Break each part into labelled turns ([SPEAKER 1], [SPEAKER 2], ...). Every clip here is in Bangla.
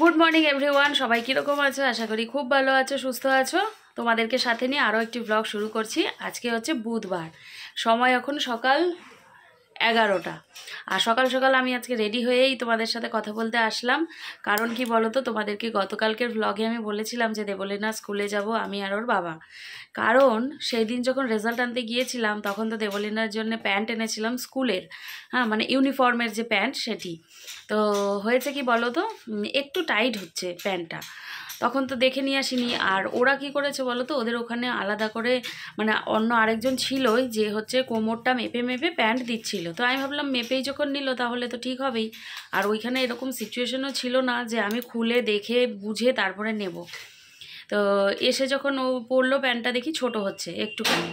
[SPEAKER 1] গুড মর্নিং এভরিওয়ান সবাই কীরকম আছো আশা করি খুব ভালো আছো সুস্থ আছো তোমাদেরকে সাথে নিয়ে আরও একটি ব্লগ শুরু করছি আজকে হচ্ছে বুধবার সময় এখন সকাল এগারোটা আর সকাল সকাল আমি আজকে রেডি হয়েই তোমাদের সাথে কথা বলতে আসলাম কারণ কি বলো তো তোমাদেরকে গতকালকের ব্লগে আমি বলেছিলাম যে দেবলীনা স্কুলে যাব আমি আর ওর বাবা কারণ সেই দিন যখন রেজাল্ট আনতে গিয়েছিলাম তখন তো দেবলীনার জন্য প্যান্ট এনেছিলাম স্কুলের হ্যাঁ মানে ইউনিফর্মের যে প্যান্ট সেটি তো হয়েছে কি বলো তো একটু টাইট হচ্ছে প্যান্টটা তখন তো দেখে নিয়ে আসিনি আর ওরা কি করেছে বলো তো ওদের ওখানে আলাদা করে মানে অন্য আরেকজন ছিলই যে হচ্ছে কোমরটা মেপে মেপে প্যান্ট দিচ্ছিল তো আমি ভাবলাম মেপেই যখন নিল তাহলে তো ঠিক হবেই আর ওইখানে এরকম সিচুয়েশনও ছিল না যে আমি খুলে দেখে বুঝে তারপরে নেব তো এসে যখন ও পড়লো প্যান্টটা দেখি ছোট হচ্ছে একটুখানি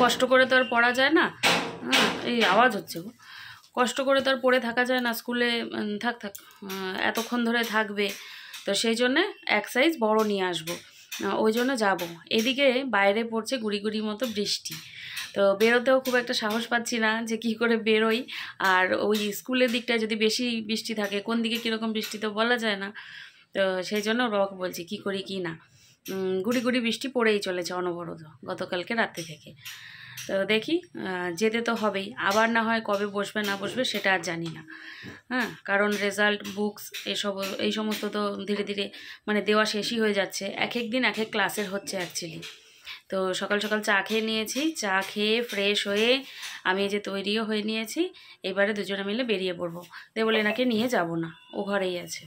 [SPEAKER 1] কষ্ট করে তো আর পড়া যায় না হ্যাঁ এই আওয়াজ হচ্ছে গো কষ্ট করে তো আর পড়ে থাকা যায় না স্কুলে থাক থাক এতক্ষণ ধরে থাকবে তো সেই জন্যে এক সাইজ বড় নিয়ে আসবো ওই জন্য যাব এদিকে বাইরে পড়ছে গুড়ি মতো বৃষ্টি তো বেরোতেও খুব একটা সাহস পাচ্ছি না যে কি করে বেরোই আর ওই স্কুলের দিকটা যদি বেশি বৃষ্টি থাকে কোন দিকে কীরকম বৃষ্টি তো বলা যায় না তো সেই জন্য রক বলছি কি করি কি না গুড়ি গুড়ি বৃষ্টি পড়েই চলেছে অনবরত গতকালকে রাত্রি থেকে তো দেখি যেতে তো হবেই আবার না হয় কবে বসবে না বসবে সেটা আর জানি না হ্যাঁ কারণ রেজাল্ট বুকস এসব এই সমস্ত তো ধীরে ধীরে মানে দেওয়া শেষই হয়ে যাচ্ছে এক এক দিন এক এক ক্লাসের হচ্ছে অ্যাকচুয়ালি তো সকাল সকাল চা খেয়ে নিয়েছি চা খেয়ে ফ্রেশ হয়ে আমি এই যে তৈরিও হয়ে নিয়েছি এবারে দুজনে মিলে বেরিয়ে পড়বো দেবলীনাকে নিয়ে যাব না ও ঘরেই আছে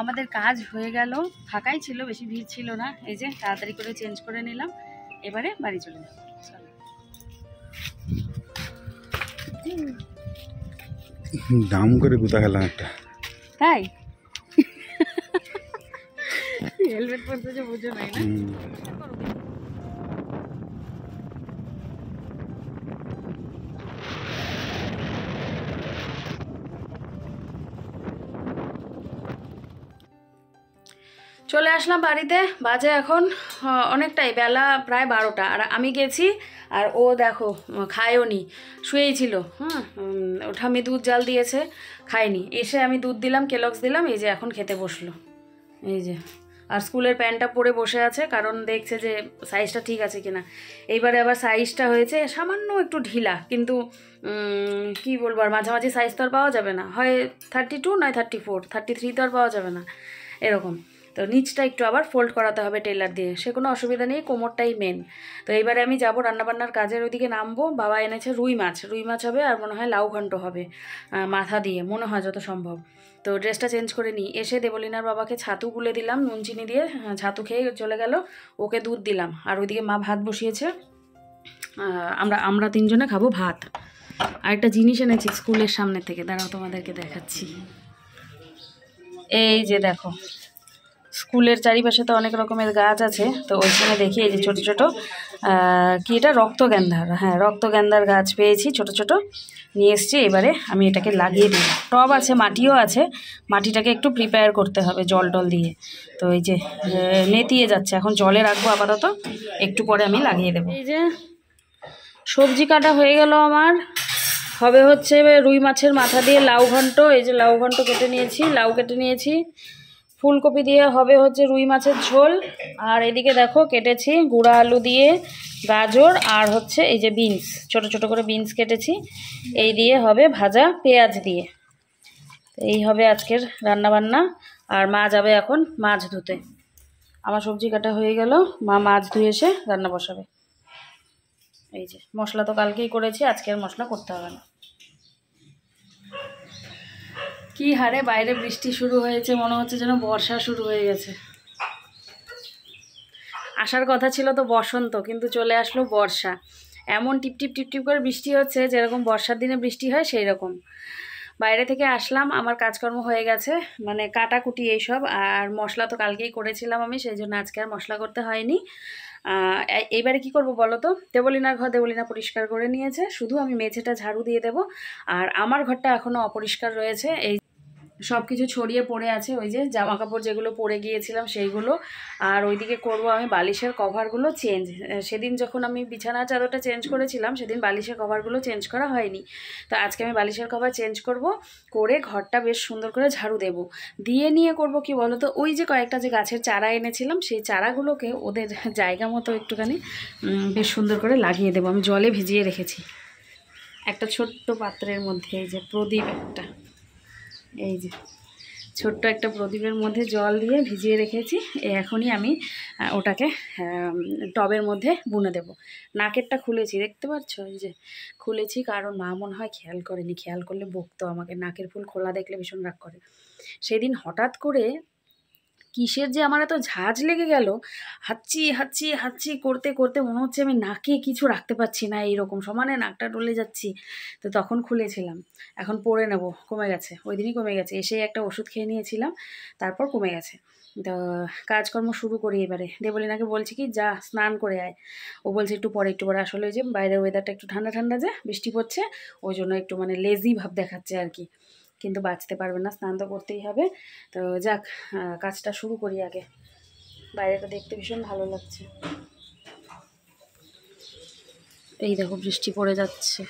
[SPEAKER 1] আমাদের কাজ হয়ে গেল ফাঁকাই ছিল বেশি ভিড় ছিল না এই যে তাড়াতাড়ি করে চেঞ্জ করে নিলাম এবারে বাড়ি চলে যাব দাম করে গুতা একটা তাই হেলমেট পরতে যে বুঝে নাই না চলে আসলাম বাড়িতে বাজে এখন অনেকটাই বেলা প্রায় বারোটা আর আমি গেছি আর ও দেখো খায়ও নি শুয়েই ছিল হ্যাঁ ওঠা আমি দুধ জাল দিয়েছে খায়নি এসে আমি দুধ দিলাম কেলক্স দিলাম এই যে এখন খেতে বসলো এই যে আর স্কুলের প্যান্টটা পরে বসে আছে কারণ দেখছে যে সাইজটা ঠিক আছে কিনা এইবারে আবার সাইজটা হয়েছে সামান্য একটু ঢিলা কিন্তু কি বলবো আর মাঝামাঝি সাইজ তো আর পাওয়া যাবে না হয় থার্টি টু নয় থার্টি ফোর থার্টি থ্রি তো আর পাওয়া যাবে না এরকম তো নিচটা একটু আবার ফোল্ড করাতে হবে টেলার দিয়ে সে কোনো অসুবিধা নেই কোমরটাই মেন তো এবারে আমি যাবো রান্নাবান্নার কাজের ওইদিকে নামবো বাবা এনেছে রুই মাছ রুই মাছ হবে আর মনে হয় লাউ ঘণ্ট হবে মাথা দিয়ে মনে হয় যত সম্ভব তো ড্রেসটা চেঞ্জ করে নিই এসে দেবলিনার বাবাকে ছাতু গুলে দিলাম নুন চিনি দিয়ে ছাতু খেয়ে চলে গেল ওকে দুধ দিলাম আর ওইদিকে মা ভাত বসিয়েছে আমরা আমরা তিনজনে খাবো ভাত আর একটা জিনিস এনেছি স্কুলের সামনে থেকে দাঁড়াও তোমাদেরকে দেখাচ্ছি এই যে দেখো স্কুলের চারিপাশে তো অনেক রকমের গাছ আছে তো ওইখানে দেখি এই যে ছোটো ছোটো কি এটা রক্তগেন্ধার হ্যাঁ রক্তগেন্ধার গাছ পেয়েছি ছোট ছোট নিয়ে এসছি এবারে আমি এটাকে লাগিয়ে দিই টব আছে মাটিও আছে মাটিটাকে একটু প্রিপেয়ার করতে হবে জল টল দিয়ে তো এই যে নেতিয়ে যাচ্ছে এখন জলে রাখবো আপাতত একটু পরে আমি লাগিয়ে দেবো এই যে সবজি কাটা হয়ে গেল আমার হবে হচ্ছে রুই মাছের মাথা দিয়ে লাউ ঘন্ট এই যে লাউ ঘন্ট কেটে নিয়েছি লাউ কেটে নিয়েছি ফুলকপি দিয়ে হবে হচ্ছে রুই মাছের ঝোল আর এদিকে দেখো কেটেছি গুঁড়া আলু দিয়ে গাজর আর হচ্ছে এই যে বিনস ছোট ছোট করে বিনস কেটেছি এই দিয়ে হবে ভাজা পেঁয়াজ দিয়ে এই হবে আজকের রান্না বান্না আর মা যাবে এখন মাছ ধুতে আমার সবজি কাটা হয়ে গেল মা মাছ ধুয়ে এসে রান্না বসাবে এই যে মশলা তো কালকেই করেছি আজকের মশলা করতে হবে না কি হারে বাইরে বৃষ্টি শুরু হয়েছে মনে হচ্ছে যেন বর্ষা শুরু হয়ে গেছে আসার কথা ছিল তো বসন্ত কিন্তু চলে আসলো বর্ষা এমন টিপটিপ টিপটিপ করে বৃষ্টি হচ্ছে যেরকম বর্ষার দিনে বৃষ্টি হয় সেই রকম বাইরে থেকে আসলাম আমার কাজকর্ম হয়ে গেছে মানে কাটাকুটি এইসব আর মশলা তো কালকেই করেছিলাম আমি সেই জন্য আজকে আর মশলা করতে হয়নি এইবারে কি করব বলো তো দেবলিনার ঘর দেবলিনা পরিষ্কার করে নিয়েছে শুধু আমি মেঝেটা ঝাড়ু দিয়ে দেব আর আমার ঘরটা এখনও অপরিষ্কার রয়েছে এই সব কিছু ছড়িয়ে পড়ে আছে ওই যে জামা কাপড় যেগুলো পরে গিয়েছিলাম সেইগুলো আর ওইদিকে করব আমি বালিশের কভারগুলো চেঞ্জ সেদিন যখন আমি বিছানার চাদরটা চেঞ্জ করেছিলাম সেদিন বালিশের কভারগুলো চেঞ্জ করা হয়নি তো আজকে আমি বালিশের কভার চেঞ্জ করব করে ঘরটা বেশ সুন্দর করে ঝাড়ু দেব দিয়ে নিয়ে করব কি বলো তো ওই যে কয়েকটা যে গাছের চারা এনেছিলাম সেই চারাগুলোকে ওদের জায়গা মতো একটুখানি বেশ সুন্দর করে লাগিয়ে দেবো আমি জলে ভিজিয়ে রেখেছি একটা ছোট্ট পাত্রের মধ্যে এই যে প্রদীপ একটা এই যে ছোট্ট একটা প্রদীপের মধ্যে জল দিয়ে ভিজিয়ে রেখেছি এখনই আমি ওটাকে টবের মধ্যে বুনে দেব নাকেরটা খুলেছি দেখতে পাচ্ছ যে খুলেছি কারণ মা মনে হয় খেয়াল করেনি খেয়াল করলে বকতো আমাকে নাকের ফুল খোলা দেখলে ভীষণ রাগ করে সেদিন হঠাৎ করে কিসের যে আমার এত ঝাঁজ লেগে গেল হাঁচি হাঁচি হাঁচি করতে করতে মনে হচ্ছে আমি নাকে কিছু রাখতে পারছি না এইরকম সমানে নাকটা ডলে যাচ্ছি তো তখন খুলেছিলাম এখন পড়ে নেব কমে গেছে ওই দিনই কমে গেছে এসে একটা ওষুধ খেয়ে নিয়েছিলাম তারপর কমে গেছে তো কাজকর্ম শুরু করি এবারে দেবলিনাকে বলছি কি যা স্নান করে আয় ও বলছে একটু পরে একটু পরে আসলে ওই যে বাইরের ওয়েদারটা একটু ঠান্ডা ঠান্ডা যে বৃষ্টি পড়ছে ওই জন্য একটু মানে লেজি ভাব দেখাচ্ছে আর কি কিন্তু বাঁচতে পারবে না স্নান তো করতেই হবে তো যাক কাজটা শুরু করি আগে বাইরেটা দেখতে ভীষণ ভালো লাগছে এই দেখো বৃষ্টি পড়ে যাচ্ছে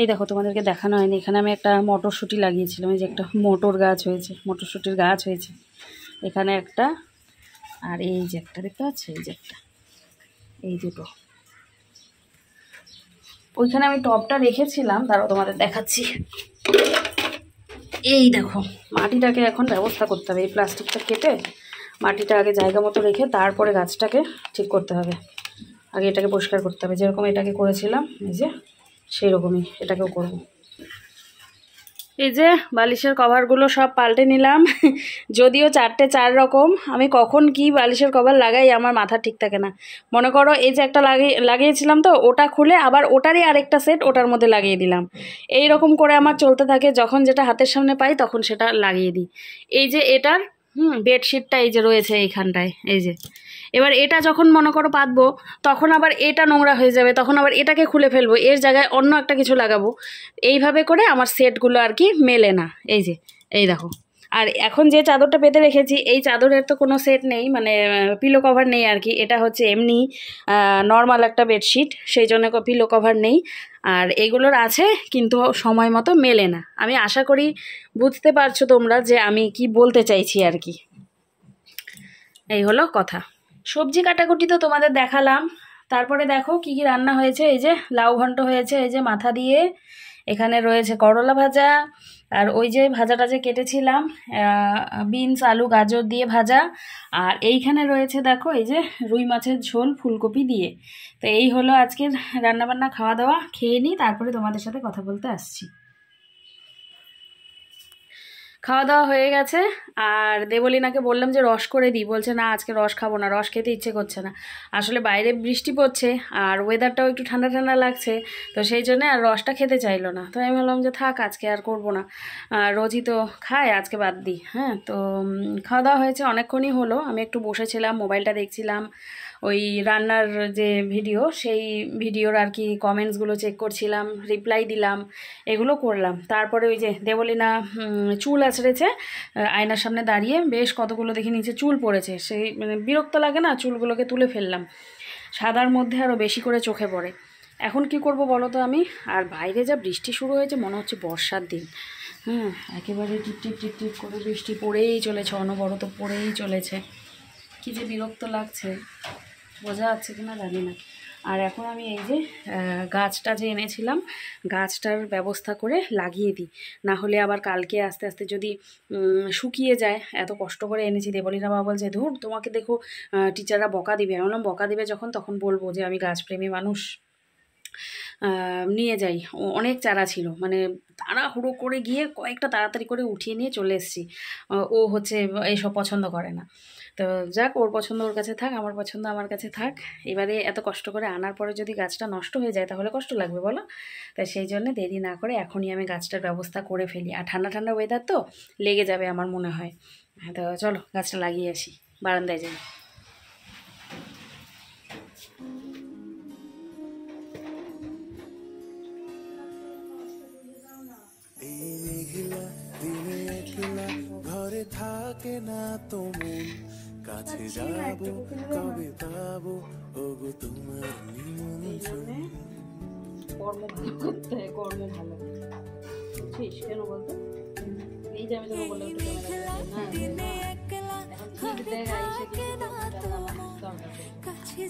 [SPEAKER 1] এই দেখো তোমাদেরকে দেখানো হয়নি এখানে আমি একটা মটরশুঁটি লাগিয়েছিলাম এই যে একটা মোটর গাছ হয়েছে মটরশুঁটির গাছ হয়েছে এখানে একটা আর এই যে একটা দেখতে পাচ্ছ এই যে একটা এই দুটো ওইখানে আমি টপটা রেখেছিলাম তারও তোমাদের দেখাচ্ছি এই দেখো মাটিটাকে এখন ব্যবস্থা করতে হবে এই প্লাস্টিকটা কেটে মাটিটা আগে জায়গা মতো রেখে তারপরে গাছটাকে ঠিক করতে হবে আগে এটাকে পরিষ্কার করতে হবে যেরকম এটাকে করেছিলাম এই যে সেই রকমই এটাকেও করবো এই যে বালিশের কভারগুলো সব পাল্টে নিলাম যদিও চারটে চার রকম আমি কখন কি বালিশের কভার লাগাই আমার মাথা ঠিক থাকে না মনে করো এই যে একটা লাগিয়ে লাগিয়েছিলাম তো ওটা খুলে আবার ওটারই আরেকটা সেট ওটার মধ্যে লাগিয়ে দিলাম এই রকম করে আমার চলতে থাকে যখন যেটা হাতের সামনে পাই তখন সেটা লাগিয়ে দিই এই যে এটার হুম বেডশিটটা এই যে রয়েছে এইখানটায় এই যে এবার এটা যখন মনে করো পাতবো তখন আবার এটা নোংরা হয়ে যাবে তখন আবার এটাকে খুলে ফেলবো এর জায়গায় অন্য একটা কিছু লাগাবো এইভাবে করে আমার সেটগুলো আর কি মেলে না এই যে এই দেখো আর এখন যে চাদরটা পেতে রেখেছি এই চাদরের তো কোনো সেট নেই মানে পিলো কভার নেই আর কি এটা হচ্ছে এমনি নর্মাল একটা বেডশিট সেই জন্য পিলো কভার নেই আর এগুলোর আছে কিন্তু সময় মতো মেলে না আমি আশা করি বুঝতে পারছো তোমরা যে আমি কি বলতে চাইছি আর কি এই হলো কথা সবজি কাটাকুটি তো তোমাদের দেখালাম তারপরে দেখো কি কি রান্না হয়েছে এই যে লাউ ঘন্ট হয়েছে এই যে মাথা দিয়ে এখানে রয়েছে করলা ভাজা আর ওই যে ভাজাটা যে কেটেছিলাম বিনস আলু গাজর দিয়ে ভাজা আর এইখানে রয়েছে দেখো এই যে রুই মাছের ঝোল ফুলকপি দিয়ে তো এই হলো আজকের রান্নাবান্না খাওয়া দাওয়া খেয়ে নিই তারপরে তোমাদের সাথে কথা বলতে আসছি খাওয়া দাওয়া হয়ে গেছে আর দেবলিনাকে বললাম যে রস করে দিই বলছে না আজকে রস খাবো না রস খেতে ইচ্ছে করছে না আসলে বাইরে বৃষ্টি পড়ছে আর ওয়েদারটাও একটু ঠান্ডা ঠান্ডা লাগছে তো সেই জন্য আর রসটা খেতে চাইলো না তো আমি ভাবলাম যে থাক আজকে আর করবো না রোজই তো খায় আজকে বাদ দিই হ্যাঁ তো খাওয়া দাওয়া হয়েছে অনেকক্ষণই হলো আমি একটু বসেছিলাম মোবাইলটা দেখছিলাম ওই রান্নার যে ভিডিও সেই ভিডিওর আর কি কমেন্টসগুলো চেক করছিলাম রিপ্লাই দিলাম এগুলো করলাম তারপরে ওই যে দেবলিনা চুল আছড়েছে আয়নার সামনে দাঁড়িয়ে বেশ কতগুলো দেখি নিচে চুল পড়েছে সেই মানে বিরক্ত লাগে না চুলগুলোকে তুলে ফেললাম সাদার মধ্যে আরও বেশি করে চোখে পড়ে এখন কি করব বলো তো আমি আর বাইরে যা বৃষ্টি শুরু হয়েছে মনে হচ্ছে বর্ষার দিন হুম একেবারে টিপটিপ টিপটিপ করে বৃষ্টি পড়েই চলেছে অনবরত পড়েই চলেছে কী যে বিরক্ত লাগছে বোঝা যাচ্ছে কি না জানি না আর এখন আমি এই যে গাছটা যে এনেছিলাম গাছটার ব্যবস্থা করে লাগিয়ে দিই না হলে আবার কালকে আস্তে আস্তে যদি শুকিয়ে যায় এত কষ্ট করে এনেছি দেবলীরা বাবা বলছে ধুর তোমাকে দেখো টিচাররা বকা দিবে আমি বললাম বকা দিবে যখন তখন বলবো যে আমি গাছপ্রেমী মানুষ নিয়ে যাই অনেক চারা ছিল মানে তাড়াহুড়ো করে গিয়ে কয়েকটা তাড়াতাড়ি করে উঠিয়ে নিয়ে চলে এসেছি ও হচ্ছে এসব পছন্দ করে না তো যাক ওর পছন্দ ওর কাছে থাক আমার পছন্দ আমার কাছে থাক এবারে এত কষ্ট করে আনার পরে যদি গাছটা নষ্ট হয়ে যায় তাহলে কষ্ট লাগবে বলো তাই সেই জন্য দেরি না করে এখনই আমি গাছটার ব্যবস্থা করে ফেলি আর ঠান্ডা ঠান্ডা ওয়েদার তো লেগে যাবে আমার মনে হয় তো চলো গাছটা লাগিয়ে আসি বারান্দায় যাই ঘরে থাকে না তো আচ্ছা, হ্যাঁ, হ্যাঁ, হ্যাঁ। কাছে যাব কবে পাব ওগো তোমার নিমন্ত্রণ কর্ম ভালো করতে কর্ম ভালো কাছে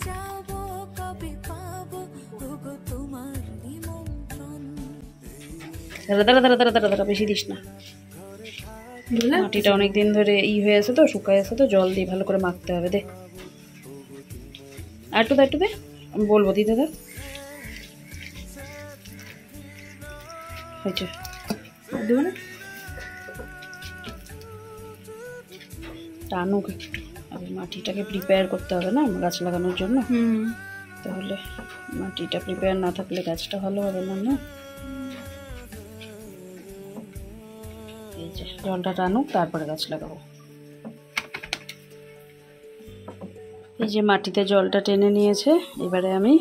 [SPEAKER 1] যাব কবে পাবো ওগো তোমার নিমন্ত্রণ দাঁড়া দাঁড়া দাঁড়া দাঁড়া বেশি দিস না মাটিটা অনেক দিন ধরে ই হয়ে আছে তো শুকায় আছে তো জল দিয়ে ভালো করে মাখতে হবে দে আর একটু দে একটু দে আমি বলবো দিদি দাদা হয়েছে না টানুক আর মাটিটাকে প্রিপেয়ার করতে হবে না গাছ লাগানোর জন্য তাহলে মাটিটা প্রিপেয়ার না থাকলে গাছটা ভালো হবে না না জলটা টানুক তারপরে গাছ লাগাবো এই যে মাটিতে জলটা টেনে নিয়েছে এবারে আমি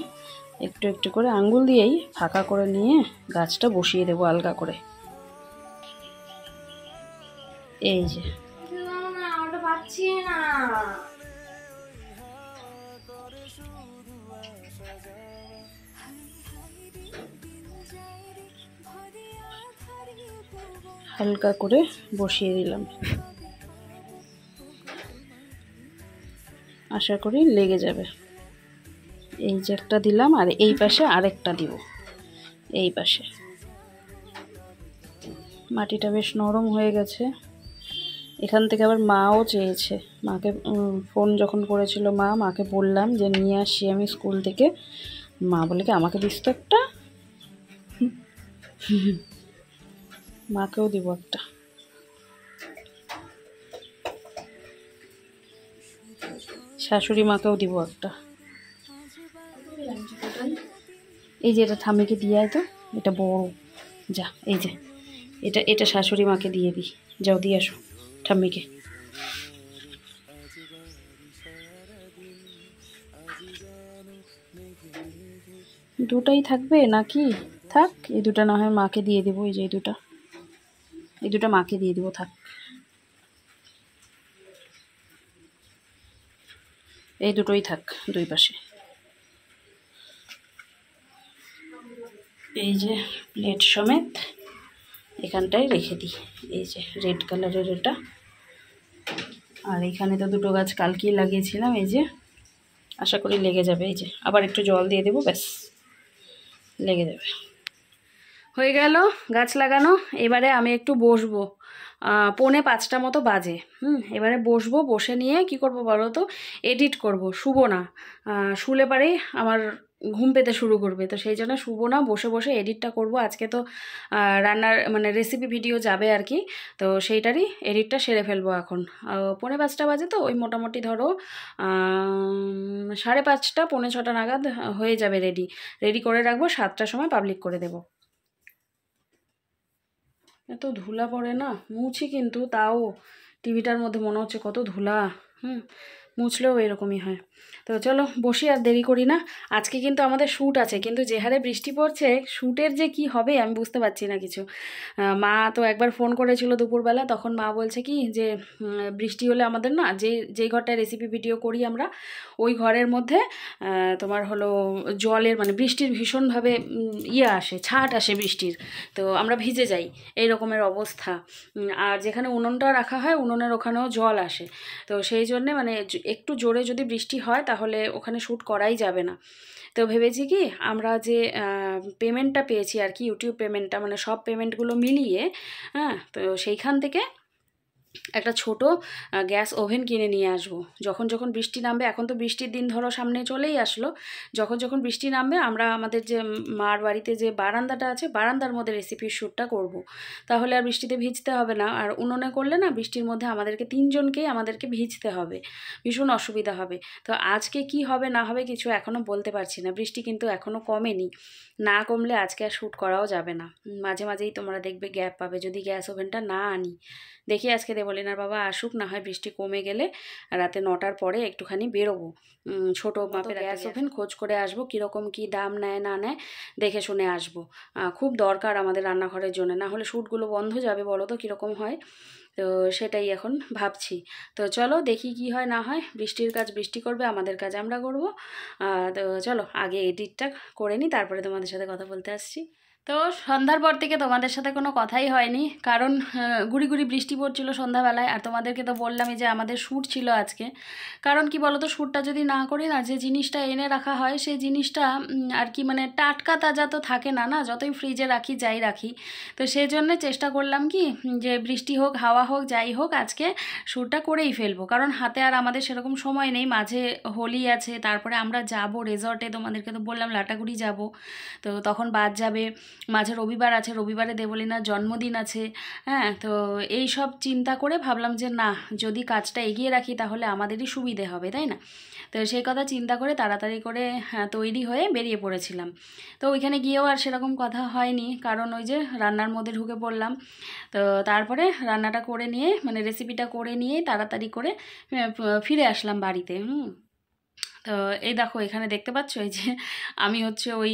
[SPEAKER 1] একটু একটু করে আঙ্গুল দিয়েই ফাঁকা করে নিয়ে গাছটা বসিয়ে দেবো আলগা করে এই যে হালকা করে বসিয়ে দিলাম আশা করি লেগে যাবে এই যে একটা দিলাম আর এই পাশে আরেকটা দিব এই পাশে মাটিটা বেশ নরম হয়ে গেছে এখান থেকে আবার মাও চেয়েছে মাকে ফোন যখন করেছিল মা মাকে বললাম যে নিয়ে আসি আমি স্কুল থেকে মা বলে কি আমাকে দিস তো একটা মাকেও দিব একটা শাশুড়ি মাকেও দিব একটা এই যে এটা থামিকে দিয়ে তো এটা বড় যা এই যে এটা এটা শাশুড়ি মাকে দিয়ে দিই যাও দিয়ে আসো থামিকে দুটাই থাকবে নাকি থাক এই দুটা না হয় মাকে দিয়ে দেবো এই যে দুটা এই দুটো মাকে দিয়ে দেবো থাক এই দুটোই থাক দুই পাশে এই যে প্লেট সমেত এখানটায় রেখে দিই এই যে রেড কালারের এটা আর এখানে তো দুটো গাছ কালকেই লাগিয়েছিলাম এই যে আশা করি লেগে যাবে এই যে আবার একটু জল দিয়ে দেবো ব্যাস লেগে যাবে হয়ে গেল গাছ লাগানো এবারে আমি একটু বসবো পৌনে পাঁচটা মতো বাজে হুম এবারে বসবো বসে নিয়ে কি করব বলো তো এডিট করব শুভ না শুলে পারেই আমার ঘুম পেতে শুরু করবে তো সেই জন্য শুভ না বসে বসে এডিটটা করব আজকে তো রান্নার মানে রেসিপি ভিডিও যাবে আর কি তো সেইটারই এডিটটা সেরে ফেলবো এখন পৌনে পাঁচটা বাজে তো ওই মোটামুটি ধরো সাড়ে পাঁচটা পৌনে ছটা নাগাদ হয়ে যাবে রেডি রেডি করে রাখবো সাতটার সময় পাবলিক করে দেবো এত ধুলা পড়ে না মুছি কিন্তু তাও টিভিটার মধ্যে মনে হচ্ছে কত ধুলা হুম মুছলেও এরকমই হয় তো চলো বসি আর দেরি করি না আজকে কিন্তু আমাদের শ্যুট আছে কিন্তু যে হারে বৃষ্টি পড়ছে শ্যুটের যে কি হবে আমি বুঝতে পারছি না কিছু মা তো একবার ফোন করেছিল দুপুরবেলা তখন মা বলছে কি যে বৃষ্টি হলে আমাদের না যে যে ঘরটায় রেসিপি ভিডিও করি আমরা ওই ঘরের মধ্যে তোমার হলো জলের মানে বৃষ্টির ভীষণভাবে ইয়ে আসে ছাট আসে বৃষ্টির তো আমরা ভিজে যাই এই রকমের অবস্থা আর যেখানে উনুনটা রাখা হয় উনুনের ওখানেও জল আসে তো সেই জন্যে মানে একটু জোরে যদি বৃষ্টি হয় তাহলে ওখানে শ্যুট করাই যাবে না তো ভেবেছি কি আমরা যে পেমেন্টটা পেয়েছি আর কি ইউটিউব পেমেন্টটা মানে সব পেমেন্টগুলো মিলিয়ে হ্যাঁ তো সেইখান থেকে একটা ছোট গ্যাস ওভেন কিনে নিয়ে আসব যখন যখন বৃষ্টি নামবে এখন তো বৃষ্টির দিন ধরো সামনে চলেই আসলো যখন যখন বৃষ্টি নামবে আমরা আমাদের যে মার বাড়িতে যে বারান্দাটা আছে বারান্দার মধ্যে রেসিপির শ্যুটটা করব। তাহলে আর বৃষ্টিতে ভিজতে হবে না আর উনুনে করলে না বৃষ্টির মধ্যে আমাদেরকে তিনজনকেই আমাদেরকে ভিজতে হবে ভীষণ অসুবিধা হবে তো আজকে কি হবে না হবে কিছু এখনও বলতে পারছি না বৃষ্টি কিন্তু এখনও কমেনি না কমলে আজকে আর শ্যুট করাও যাবে না মাঝে মাঝেই তোমরা দেখবে গ্যাপ পাবে যদি গ্যাস ওভেনটা না আনি দেখি আজকে দেবলিনার বাবা আসুক না হয় বৃষ্টি কমে গেলে রাতে নটার পরে একটুখানি বেরোবো ছোটো মাপে গ্যাস ওভেন খোঁজ করে আসবো কীরকম কি দাম নেয় না নেয় দেখে শুনে আসবো খুব দরকার আমাদের রান্নাঘরের জন্য না হলে শ্যুটগুলো বন্ধ যাবে বলো তো কীরকম হয় তো সেটাই এখন ভাবছি তো চলো দেখি কি হয় না হয় বৃষ্টির কাজ বৃষ্টি করবে আমাদের কাজ আমরা করবো তো চলো আগে এডিটটা করে নিই তারপরে তোমাদের সাথে কথা বলতে আসছি তো সন্ধ্যার পর থেকে তোমাদের সাথে কোনো কথাই হয়নি কারণ গুড়ি গুড়ি বৃষ্টি পড়ছিল সন্ধ্যাবেলায় আর তোমাদেরকে তো বললামই যে আমাদের শ্যুট ছিল আজকে কারণ কি বলো তো শ্যুটটা যদি না করি না যে জিনিসটা এনে রাখা হয় সেই জিনিসটা আর কি মানে টাটকা তাজা তো থাকে না না যতই ফ্রিজে রাখি যাই রাখি তো সেই জন্যে চেষ্টা করলাম কি যে বৃষ্টি হোক হাওয়া হোক যাই হোক আজকে শ্যুটটা করেই ফেলবো কারণ হাতে আর আমাদের সেরকম সময় নেই মাঝে হোলি আছে তারপরে আমরা যাব রেজর্টে তোমাদেরকে তো বললাম লাটাগুড়ি যাব তো তখন বাদ যাবে মাঝে রবিবার আছে রবিবারে দেবলীনার জন্মদিন আছে হ্যাঁ তো এই সব চিন্তা করে ভাবলাম যে না যদি কাজটা এগিয়ে রাখি তাহলে আমাদেরই সুবিধে হবে তাই না তো সেই কথা চিন্তা করে তাড়াতাড়ি করে হ্যাঁ, তৈরি হয়ে বেরিয়ে পড়েছিলাম তো ওইখানে গিয়েও আর সেরকম কথা হয়নি কারণ ওই যে রান্নার মধ্যে ঢুকে পড়লাম তো তারপরে রান্নাটা করে নিয়ে মানে রেসিপিটা করে নিয়ে তাড়াতাড়ি করে হ্যাঁ, ফিরে আসলাম বাড়িতে হুম তো এই দেখো এখানে দেখতে পাচ্ছ এই যে আমি হচ্ছে ওই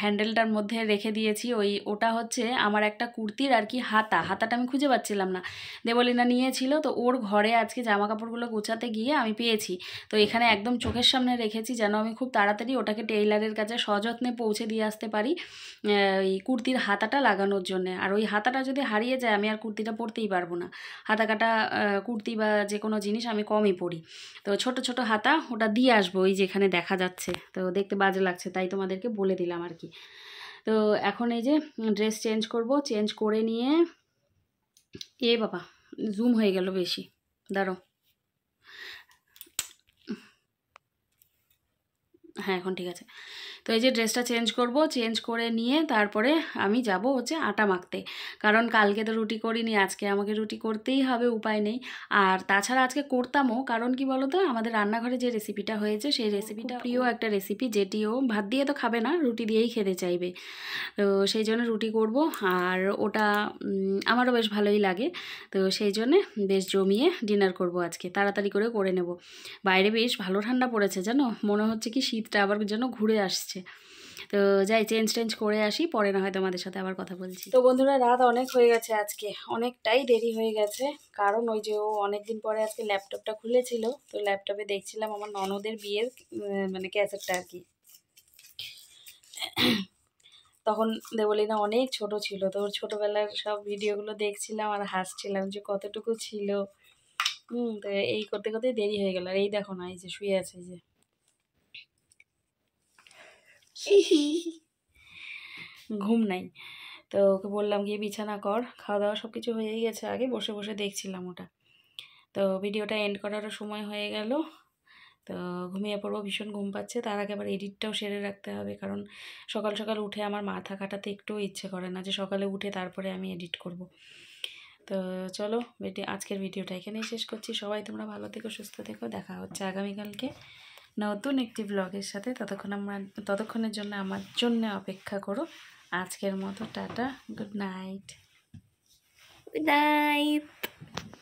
[SPEAKER 1] হ্যান্ডেলটার মধ্যে রেখে দিয়েছি ওই ওটা হচ্ছে আমার একটা কুর্তির আর কি হাতা হাতাটা আমি খুঁজে পাচ্ছিলাম না দেবলিনা নিয়েছিল তো ওর ঘরে আজকে জামা কাপড়গুলো গোছাতে গিয়ে আমি পেয়েছি তো এখানে একদম চোখের সামনে রেখেছি যেন আমি খুব তাড়াতাড়ি ওটাকে টেইলারের কাছে সযত্নে পৌঁছে দিয়ে আসতে পারি এই কুর্তির হাতাটা লাগানোর জন্য আর ওই হাতাটা যদি হারিয়ে যায় আমি আর কুর্তিটা পরতেই পারবো না হাতা কাটা কুর্তি বা যে কোনো জিনিস আমি কমই পরি তো ছোট ছোট হাতা ওটা দিয়ে আস আসবো ওই যেখানে দেখা যাচ্ছে তো দেখতে বাজে লাগছে তাই তোমাদেরকে বলে দিলাম আর কি তো এখন এই যে ড্রেস চেঞ্জ করব চেঞ্জ করে নিয়ে এ বাবা জুম হয়ে গেল বেশি দাঁড়ো হ্যাঁ এখন ঠিক আছে তো এই যে ড্রেসটা চেঞ্জ করব চেঞ্জ করে নিয়ে তারপরে আমি যাব হচ্ছে আটা মাখতে কারণ কালকে তো রুটি করিনি আজকে আমাকে রুটি করতেই হবে উপায় নেই আর তাছাড়া আজকে করতামও কারণ কি বলতো আমাদের রান্নাঘরে যে রেসিপিটা হয়েছে সেই রেসিপিটা হ্যাঁ, প্রিয় একটা রেসিপি যেটিও ভাত দিয়ে তো খাবে না রুটি দিয়েই খেতে চাইবে তো সেই জন্য রুটি করব আর ওটা আমারও বেশ ভালোই লাগে তো সেই জন্যে বেশ জমিয়ে ডিনার করব আজকে তাড়াতাড়ি করে করে নেব বাইরে বেশ ভালো ঠান্ডা পড়েছে জানো মনে হচ্ছে কি শীতটা আবার যেন ঘুরে আসছে লাগছে তো যাই চেঞ্জ টেঞ্জ করে আসি পরে না হয় তোমাদের সাথে আবার কথা বলছি তো বন্ধুরা রাত অনেক হয়ে গেছে আজকে অনেকটাই দেরি হয়ে গেছে কারণ ওই যে ও অনেকদিন পরে আজকে ল্যাপটপটা খুলেছিল তো ল্যাপটপে দেখছিলাম আমার ননদের বিয়ের মানে ক্যাসেটটা আর কি তখন দেবলিনা অনেক ছোট ছিল তো ওর ছোটোবেলার সব ভিডিওগুলো দেখছিলাম আর হাসছিলাম যে কতটুকু ছিল হুম তো এই করতে করতে দেরি হয়ে গেল আর এই দেখো না এই যে শুয়ে আছে যে ঘুম নাই তো ওকে বললাম গিয়ে বিছানা কর খাওয়া দাওয়া সব কিছু হয়েই গেছে আগে বসে বসে দেখছিলাম ওটা তো ভিডিওটা এন্ড করারও সময় হয়ে গেল তো ঘুমিয়ে পড়বো ভীষণ ঘুম পাচ্ছে তার আগে আবার এডিটটাও সেরে রাখতে হবে কারণ সকাল সকাল উঠে আমার মাথা কাটাতে একটুও ইচ্ছে করে না যে সকালে উঠে তারপরে আমি এডিট করব তো চলো আজকের ভিডিওটা এখানেই শেষ করছি সবাই তোমরা ভালো থেকো সুস্থ থেকো দেখা হচ্ছে আগামীকালকে নতুন একটি ব্লগের সাথে ততক্ষণ আমার ততক্ষণের জন্য আমার জন্য অপেক্ষা করো আজকের মতো tata good night good night